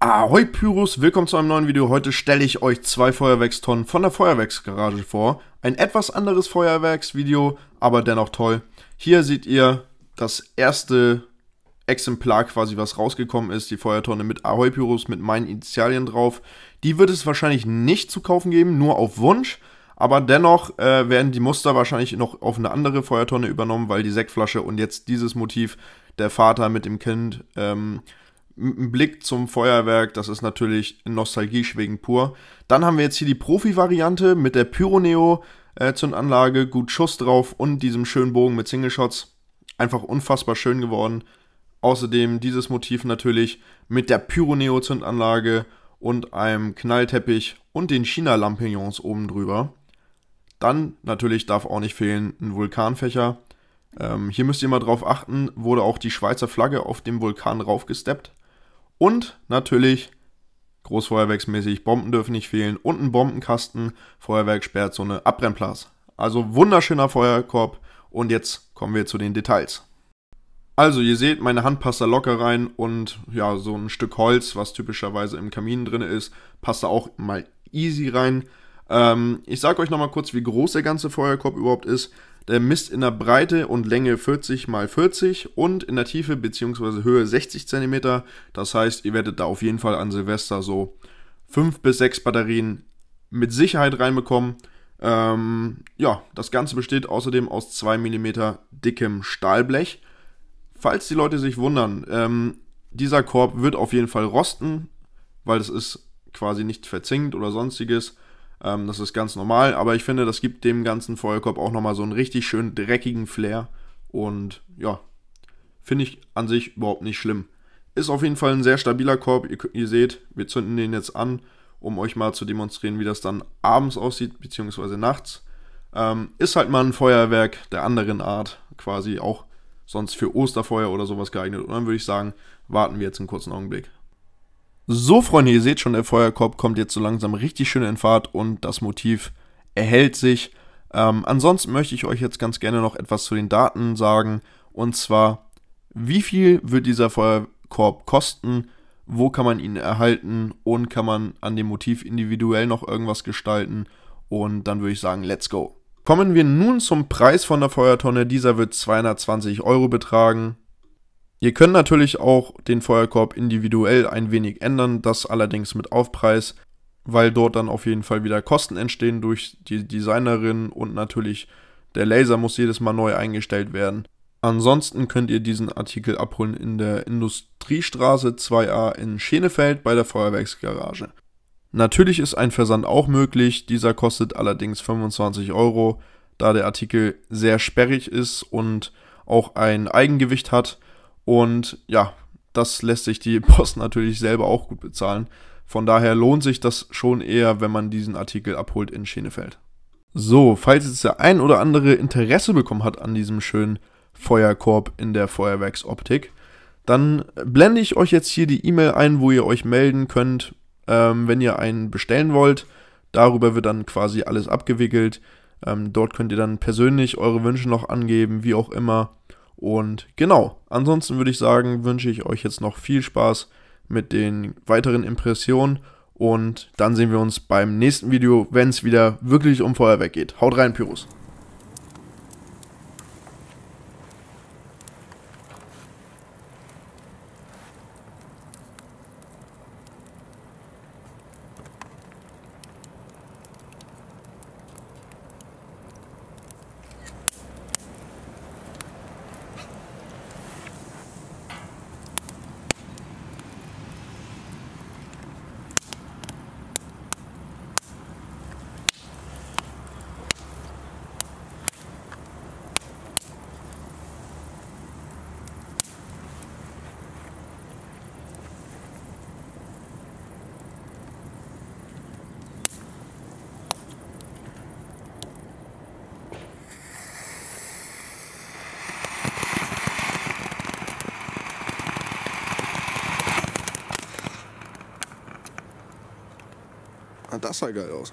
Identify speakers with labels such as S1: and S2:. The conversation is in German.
S1: Ahoi Pyros, willkommen zu einem neuen Video. Heute stelle ich euch zwei Feuerwerkstonnen von der Feuerwerksgarage vor. Ein etwas anderes Feuerwerksvideo, aber dennoch toll. Hier seht ihr das erste Exemplar quasi, was rausgekommen ist, die Feuertonne mit Ahoi Pyros mit meinen Initialien drauf. Die wird es wahrscheinlich nicht zu kaufen geben, nur auf Wunsch. Aber dennoch äh, werden die Muster wahrscheinlich noch auf eine andere Feuertonne übernommen, weil die Sektflasche und jetzt dieses Motiv, der Vater mit dem Kind, ähm, ein Blick zum Feuerwerk, das ist natürlich Nostalgie schwegen pur. Dann haben wir jetzt hier die Profi-Variante mit der Pyroneo äh, Zündanlage, gut Schuss drauf und diesem schönen Bogen mit Single Shots. Einfach unfassbar schön geworden. Außerdem dieses Motiv natürlich mit der Pyroneo Zündanlage und einem Knallteppich und den China Lampignons oben drüber. Dann natürlich darf auch nicht fehlen ein Vulkanfächer. Ähm, hier müsst ihr mal drauf achten, wurde auch die Schweizer Flagge auf dem Vulkan raufgesteppt. Und natürlich großfeuerwerksmäßig, Bomben dürfen nicht fehlen und ein Bombenkasten, Feuerwerk, Sperrzone, Abbrennplatz. Also wunderschöner Feuerkorb und jetzt kommen wir zu den Details. Also, ihr seht, meine Hand passt da locker rein und ja, so ein Stück Holz, was typischerweise im Kamin drin ist, passt da auch mal easy rein. Ähm, ich sage euch nochmal kurz, wie groß der ganze Feuerkorb überhaupt ist. Der äh, misst in der Breite und Länge 40 mal 40 und in der Tiefe bzw. Höhe 60 cm. Das heißt, ihr werdet da auf jeden Fall an Silvester so 5 bis 6 Batterien mit Sicherheit reinbekommen. Ähm, ja, das Ganze besteht außerdem aus 2 mm dickem Stahlblech. Falls die Leute sich wundern, ähm, dieser Korb wird auf jeden Fall rosten, weil es ist quasi nicht verzinkt oder sonstiges. Ähm, das ist ganz normal, aber ich finde, das gibt dem ganzen Feuerkorb auch nochmal so einen richtig schönen dreckigen Flair. Und ja, finde ich an sich überhaupt nicht schlimm. Ist auf jeden Fall ein sehr stabiler Korb. Ihr, ihr seht, wir zünden den jetzt an, um euch mal zu demonstrieren, wie das dann abends aussieht, beziehungsweise nachts. Ähm, ist halt mal ein Feuerwerk der anderen Art, quasi auch sonst für Osterfeuer oder sowas geeignet. Und dann würde ich sagen, warten wir jetzt einen kurzen Augenblick. So, Freunde, ihr seht schon, der Feuerkorb kommt jetzt so langsam richtig schön in Fahrt und das Motiv erhält sich. Ähm, ansonsten möchte ich euch jetzt ganz gerne noch etwas zu den Daten sagen. Und zwar, wie viel wird dieser Feuerkorb kosten? Wo kann man ihn erhalten? Und kann man an dem Motiv individuell noch irgendwas gestalten? Und dann würde ich sagen, let's go. Kommen wir nun zum Preis von der Feuertonne. Dieser wird 220 Euro betragen. Ihr könnt natürlich auch den Feuerkorb individuell ein wenig ändern, das allerdings mit Aufpreis, weil dort dann auf jeden Fall wieder Kosten entstehen durch die Designerin und natürlich der Laser muss jedes Mal neu eingestellt werden. Ansonsten könnt ihr diesen Artikel abholen in der Industriestraße 2a in Schenefeld bei der Feuerwerksgarage. Natürlich ist ein Versand auch möglich, dieser kostet allerdings 25 Euro, da der Artikel sehr sperrig ist und auch ein Eigengewicht hat. Und ja, das lässt sich die Post natürlich selber auch gut bezahlen. Von daher lohnt sich das schon eher, wenn man diesen Artikel abholt in Schenefeld. So, falls jetzt der ein oder andere Interesse bekommen hat an diesem schönen Feuerkorb in der Feuerwerksoptik, dann blende ich euch jetzt hier die E-Mail ein, wo ihr euch melden könnt, ähm, wenn ihr einen bestellen wollt. Darüber wird dann quasi alles abgewickelt. Ähm, dort könnt ihr dann persönlich eure Wünsche noch angeben, wie auch immer. Und genau, ansonsten würde ich sagen, wünsche ich euch jetzt noch viel Spaß mit den weiteren Impressionen und dann sehen wir uns beim nächsten Video, wenn es wieder wirklich um Feuerwerk geht. Haut rein, Pyrus! I thought Psycho goes.